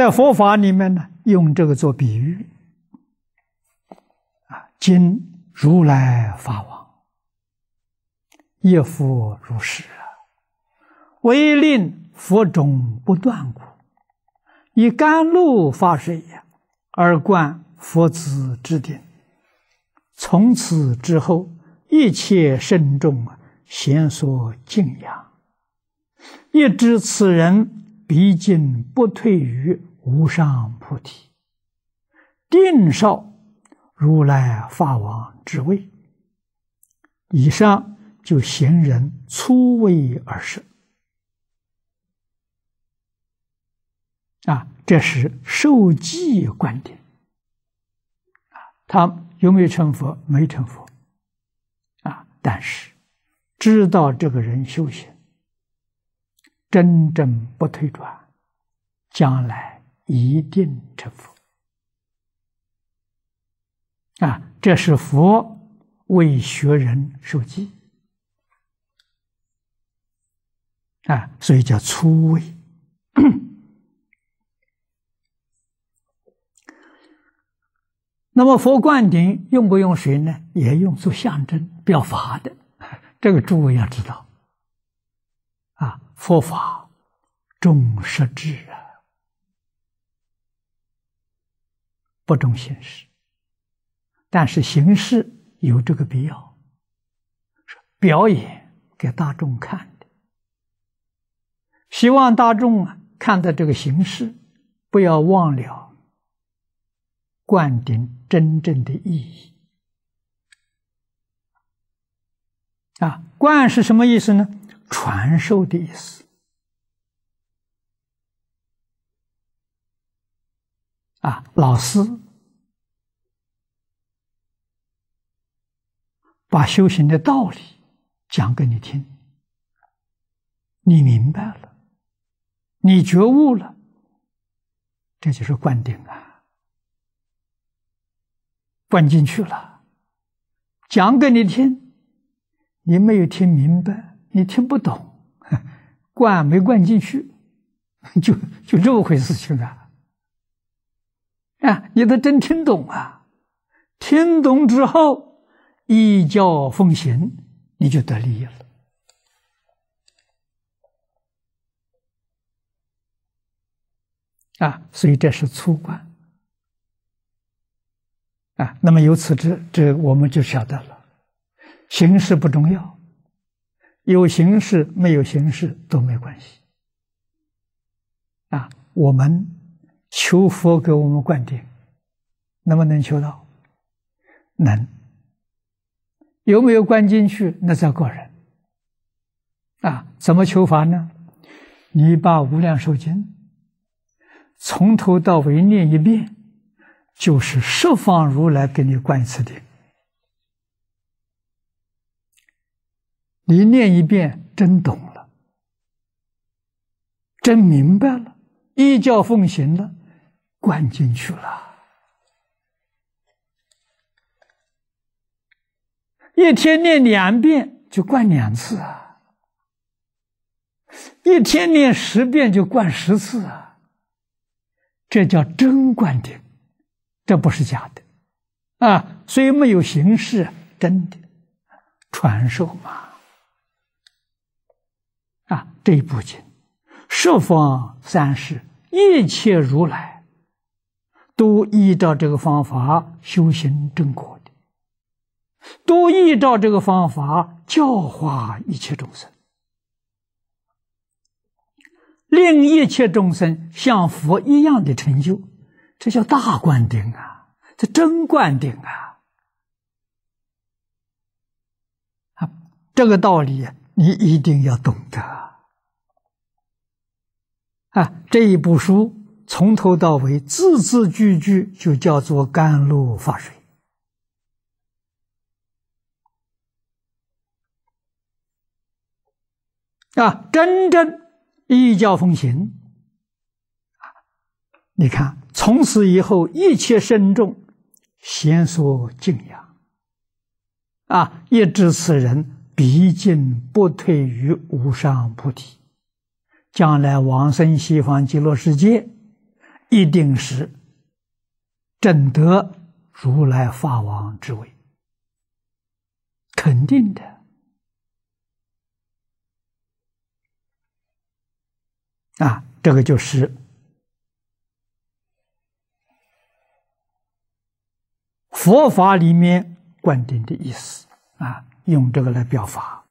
在佛法里面呢，用这个做比喻啊，今如来法王，亦复如是，唯令佛种不断故，以甘露发水也，而观佛子之顶。从此之后，一切深重啊，咸所敬仰，亦知此人毕竟不退于。无上菩提，定少如来法王之位。以上就行人初位而生。啊，这是受记观点。啊，他有没有成佛？没成佛。啊，但是知道这个人修行，真正不退转，将来。一定成佛啊！这是佛为学人授记啊，所以叫初位。那么佛灌顶用不用水呢？也用做象征表法的，这个诸位要知道啊。佛法众摄之。不重形式，但是形式有这个必要，是表演给大众看的。希望大众啊，看到这个形式，不要忘了灌顶真正的意义。啊，灌是什么意思呢？传授的意思。啊，老师把修行的道理讲给你听，你明白了，你觉悟了，这就是灌顶啊，灌进去了。讲给你听，你没有听明白，你听不懂，灌 没灌进去，就就这么回事情啊。你得真听懂啊！听懂之后，依教奉行，你就得利益了啊！所以这是粗观啊。那么由此之，这我们就晓得了，形式不重要，有形式没有形式都没关系啊。我们。求佛给我们灌顶，能不能求到？能。有没有灌进去？那才个人。啊，怎么求法呢？你把《无量寿经》从头到尾念一遍，就是十方如来给你灌一次顶。你念一遍，真懂了，真明白了，依教奉行了。灌进去了，一天念两遍就灌两次啊，一天念十遍就灌十次啊，这叫真灌顶，这不是假的啊，所以没有形式，真的传授嘛啊，这一部经，十方三世一切如来。都依照这个方法修行正果的，都依照这个方法教化一切众生，令一切众生像佛一样的成就，这叫大灌顶啊，这真灌顶啊！啊，这个道理你一定要懂得啊！这一部书。从头到尾，字字句句就叫做甘露法水啊！真正一教奉行你看，从此以后，一切身众，咸说敬仰啊！一知此人毕竟不退于无上菩提，将来往生西方极乐世界。一定是正得如来法王之位，肯定的啊！这个就是佛法里面观点的意思啊，用这个来表法。